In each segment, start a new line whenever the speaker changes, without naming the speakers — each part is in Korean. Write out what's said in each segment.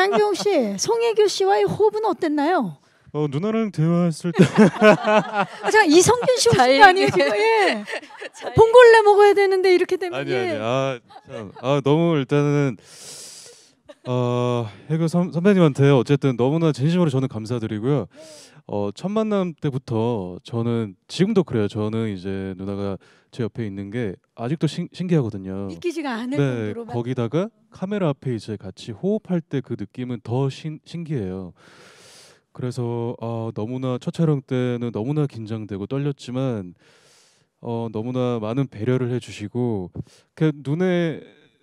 한경 씨, 송혜교 씨와의 호흡은
어땠나요?
어 누나랑 대화했을 때.
아, 잠깐 이성균 씨 오신 거 아니에요? 지금? 예. 봉골레 먹어야 되는데 이렇게 되면. 아니 아니 아,
참, 아
너무 일단은 어 해교 선, 선배님한테 어쨌든 너무나 진심으로 저는 감사드리고요. 어, 첫 만남 때부터 저는 지금도 그래요. 저는 이제 누나가 제 옆에 있는 게 아직도 신, 신기하거든요. 믿기지가
않을 네, 정도로
거기다가 카메라 앞에 이제 같이 호흡할 때 그 느낌은 더 신, 신기해요. 그래서 아, 너무나 첫 촬영 때는 너무나 긴장되고 떨렸지만 어, 너무나 많은 배려를 해주시고 그 눈에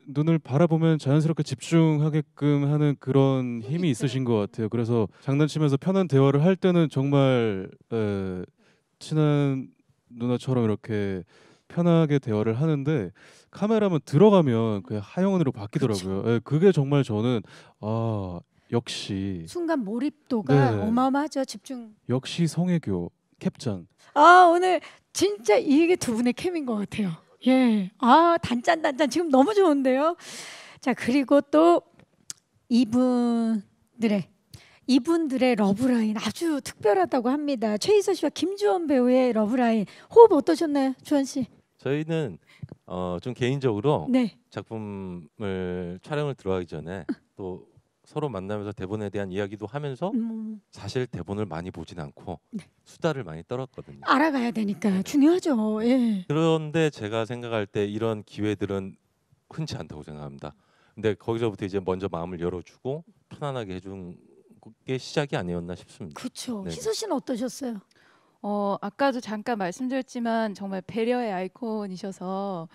눈을 바라보면 자연스럽게 집중하게끔 하는 그런 힘이 있으신 것 같아요. 그래서 장난치면서 편한 대화를 할 때는 정말 에, 친한 누나처럼 이렇게 편하게 대화를 하는데 카메라만 들어가면 그냥 하영원으로 바뀌더라고요. 에, 예, 그게 정말 저는 아 역시
순간 몰입도가 네. 어마어마하죠. 집중.
역시 성혜교 캡장.
아 오늘 진짜 이게 두 분의 캠인 것 같아요. 예. 아, 단짠단짠 지금 너무 좋은데요. 자, 그리고 또 이분들의 이분들의 러브라인 아주 특별하다고 합니다. 최희서 씨와 김주원 배우의 러브라인 호흡 어떠셨나요, 주원 씨?
저희는 어, 좀 개인적으로 네. 작품을 촬영을 들어가기 전에 또 서로 만나면서 대본에 대한 이야기도 하면서 음, 뭐, 뭐. 사실 대본을 많이 보진 않고 네. 수다를 많이 떨었거든요.
알아가야 되니까 네. 중요하죠. 예.
그런데 제가 생각할 때 이런 기회들은 흔치 않다고 생각합니다. 근데 거기서부터 이제 먼저 마음을 열어주고 편안하게 해준 게 시작이 아니었나 싶습니다. 그렇죠. 네. 희소 씨는
어떠셨어요? 어, 아까도 잠깐 말씀드렸지만 정말 배려의 아이콘이셔서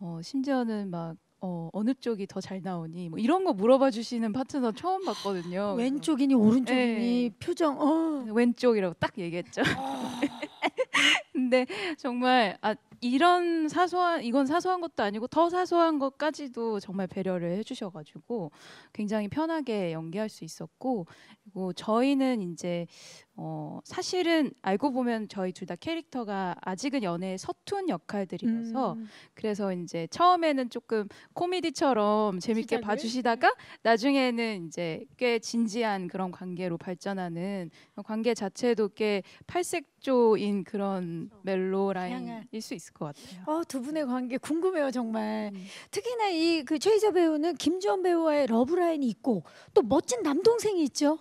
어, 심지어는 막 어, 어느 쪽이 더 잘 나오니 뭐 이런 거 물어봐 주시는 파트너 처음 봤거든요. 왼쪽이니 오른쪽이니 네. 표정 어. 왼쪽이라고 딱 얘기했죠. 아. 근데 정말 아 이런 사소한 이건 사소한 것도 아니고 더 사소한 것까지도 정말 배려를 해주셔가지고 굉장히 편하게 연기할 수 있었고 그리고 저희는 이제 어 사실은 알고 보면 저희 둘 다 캐릭터가 아직은 연애에 서툰 역할들이어서 음. 그래서 이제 처음에는 조금 코미디처럼 재밌게 시작을? 봐주시다가 나중에는 이제 꽤 진지한 그런 관계로 발전하는 관계 자체도 꽤 팔색조인 그런 멜로 라인일 수 있을 있을 것 같아요. 어, 두 분의 관계 궁금해요 정말. 음. 특히나 이 그 최희자
배우는 김주원 배우와의 러브라인이 있고 또 멋진 남동생이 있죠.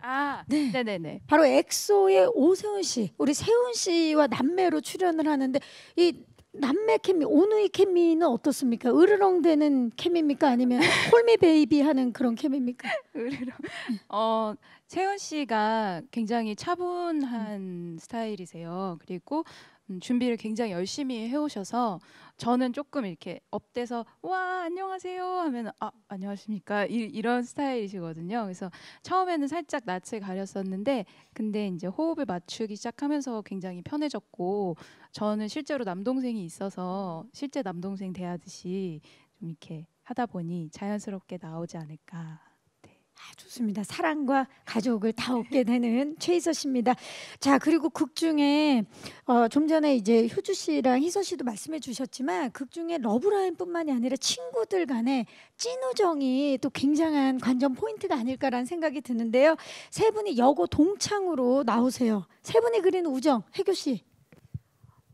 아, 네. 네네네. 바로 엑소의 오세훈 씨, 우리 세훈 씨와 남매로 출연을 하는데 이 남매 케미, 오누이 케미는 어떻습니까? 으르렁대는 케미입니까?
아니면 홀미 베이비 하는 그런 케미입니까? 으르렁. 어, 세훈 씨가 굉장히 차분한 음. 스타일이세요. 그리고 음, 준비를 굉장히 열심히 해오셔서 저는 조금 이렇게 업돼서 와 안녕하세요 하면 아 안녕하십니까 이, 런 스타일이시거든요. 그래서 처음에는 살짝 낯을 가렸었는데 근데 이제 호흡을 맞추기 시작하면서 굉장히 편해졌고 저는 실제로 남동생이 있어서 실제 남동생 대하듯이 좀 이렇게 하다 보니 자연스럽게 나오지 않을까 아, 좋습니다. 사랑과 가족을 다
얻게 되는 최희서 씨입니다. 자 그리고 극 중에 어, 좀 전에 이제 효주 씨랑 희서 씨도 말씀해 주셨지만 극 중에 러브라인뿐만이 아니라 친구들 간의 찐우정이 또 굉장한 관전 포인트가 아닐까라는 생각이 드는데요. 세 분이 여고 동창으로 나오세요. 세 분이 그린 우정 해교 씨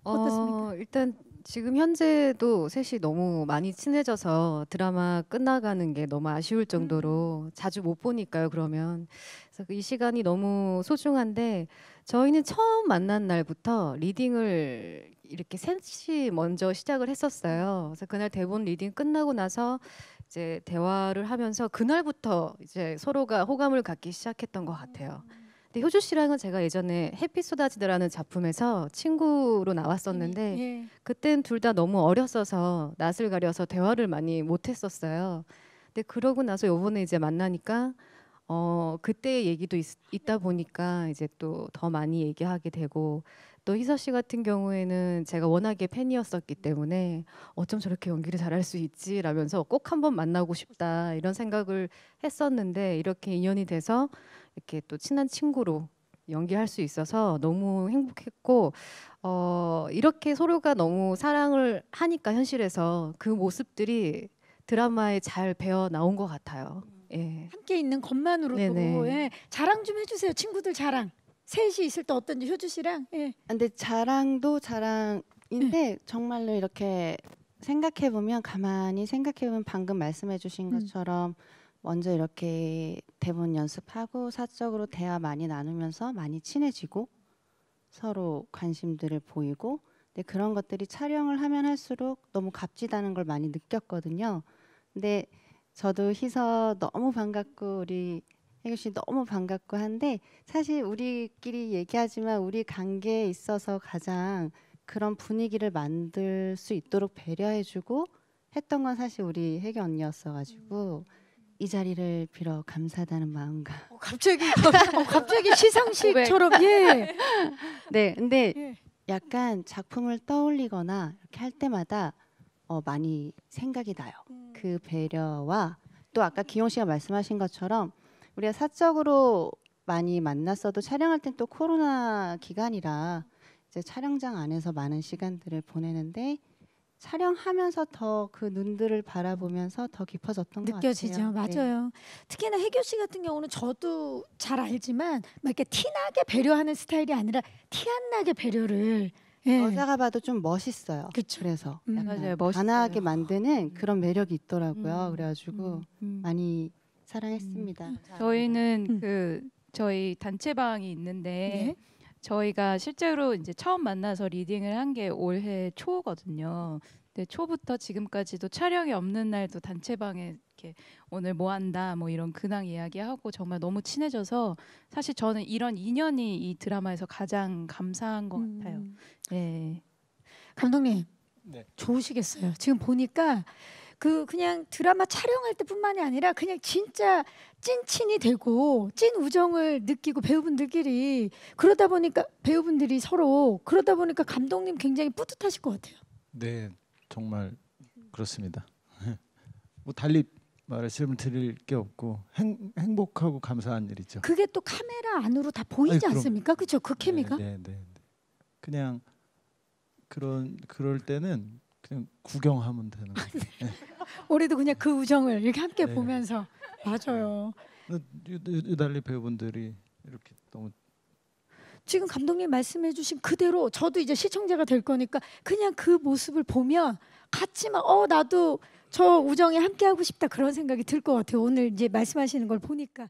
어, 어떻습니까?
어, 일단 지금 현재도 셋이 너무 많이 친해져서 드라마 끝나가는 게 너무 아쉬울 정도로 음. 자주 못 보니까요. 그러면 그래서 그 이 시간이 너무 소중한데 저희는 처음 만난 날부터 리딩을 이렇게 셋이 먼저 시작을 했었어요. 그래서 그날 대본 리딩 끝나고 나서 이제 대화를 하면서 그날부터 이제 서로가 호감을 갖기 시작했던 것 같아요. 음. 근데 네, 효주 씨랑은 제가 예전에 해피 소다지드라는 작품에서 친구로 나왔었는데 네, 예. 그땐 둘 다 너무 어렸어서 낯을 가려서 대화를 많이 못했었어요. 근데 그러고 나서 요번에 이제 만나니까 어 그때 얘기도 있, 있다 보니까 이제 또 더 많이 얘기하게 되고 또 희서 씨 같은 경우에는 제가 워낙에 팬이었었기 때문에 어쩜 저렇게 연기를 잘할 수 있지 라면서 꼭 한번 만나고 싶다 이런 생각을 했었는데 이렇게 인연이 돼서 이렇게 또 친한 친구로 연기할 수 있어서 너무 행복했고 어 이렇게 서로가 너무 사랑을 하니까 현실에서 그 모습들이 드라마에 잘 배어 나온 것 같아요. 음. 예. 함께
있는 것만으로도 예. 자랑 좀 해주세요, 친구들 자랑. 셋이 있을 때
어떤지 효주 씨랑 예. 아, 근데 자랑도 자랑인데 정말로 이렇게 생각해 보면 가만히 생각해 보면 방금 말씀해 주신 음. 것처럼 먼저 이렇게 대본 연습하고 사적으로 대화 많이 나누면서 많이 친해지고 서로 관심들을 보이고 근데 그런 것들이 촬영을 하면 할수록 너무 값지다는 걸 많이 느꼈거든요. 근데 저도 희서 너무 반갑고 우리 혜교 씨 너무 반갑고 한데 사실 우리끼리 얘기하지만 우리 관계에 있어서 가장 그런 분위기를 만들 수 있도록 배려해주고 했던 건 사실 우리 혜교 언니였어가지고 음. 이 자리를 빌어 감사하다는 마음과 어,
갑자기 어, 갑자기 시상식처럼 네. 예.
네, 근데 예. 약간 작품을 떠올리거나 이렇게 할 때마다 어, 많이 생각이 나요. 음. 그 배려와 또 아까 기용 씨가 말씀하신 것처럼 우리가 사적으로 많이 만났어도 촬영할 땐 또 코로나 기간이라 이제 촬영장 안에서 많은 시간들을 보내는데 촬영하면서 더 그 눈들을 바라보면서 더 깊어졌던 것 느껴지죠. 같아요. 네. 맞아요.
네. 특히나 혜교 씨 같은 경우는 저도 잘 알지만
막 이렇게 티나게 배려하는 스타일이 아니라 티 안 나게 배려를 네. 여자가 봐도 좀 멋있어요. 그쵸. 그래서 음. 맞아요. 멋있어요. 단아하게 만드는 그런 매력이 있더라고요. 음. 그래가지고 음. 음. 많이 사랑했습니다. 음, 음,
저희는 그 저희 단체방이 있는데 네. 저희가 실제로 이제 처음 만나서 리딩을 한 게 올해 초거든요. 근데 초부터 지금까지도 촬영이 없는 날도 단체방에 이렇게 오늘 뭐 한다 뭐 이런 근황 이야기하고 정말 너무 친해져서 사실 저는 이런 인연이 이 드라마에서 가장 감사한 것 음. 같아요. 네. 감독님 네. 좋으시겠어요. 지금 보니까 그 그냥 드라마
촬영할 때뿐만이 아니라 그냥 진짜 찐친이 되고 찐 우정을 느끼고 배우분들끼리 그러다 보니까 배우분들이 서로 그러다 보니까 감독님 굉장히 뿌듯하실 것 같아요.
네, 정말 그렇습니다. 뭐 달리 말씀을 드릴 게 없고 행, 행복하고 감사한 일이죠. 그게
또 카메라 안으로 다 보이지 아니, 않습니까? 그렇죠, 그 케미가. 네,
네, 네, 그냥 그런 그럴 때는 그냥 구경하면 되는 거예요. 아, 네.
우리도 그냥 그 우정을 이렇게 함께 네. 보면서 맞아요.
네. 유달리 배우분들이 이렇게 너무
지금 감독님 말씀해주신 그대로 저도 이제 시청자가 될 거니까 그냥 그 모습을 보면 같이 막어 나도 저 우정에 함께 하고 싶다
그런 생각이 들 것 같아요. 오늘 이제 말씀하시는 걸 보니까.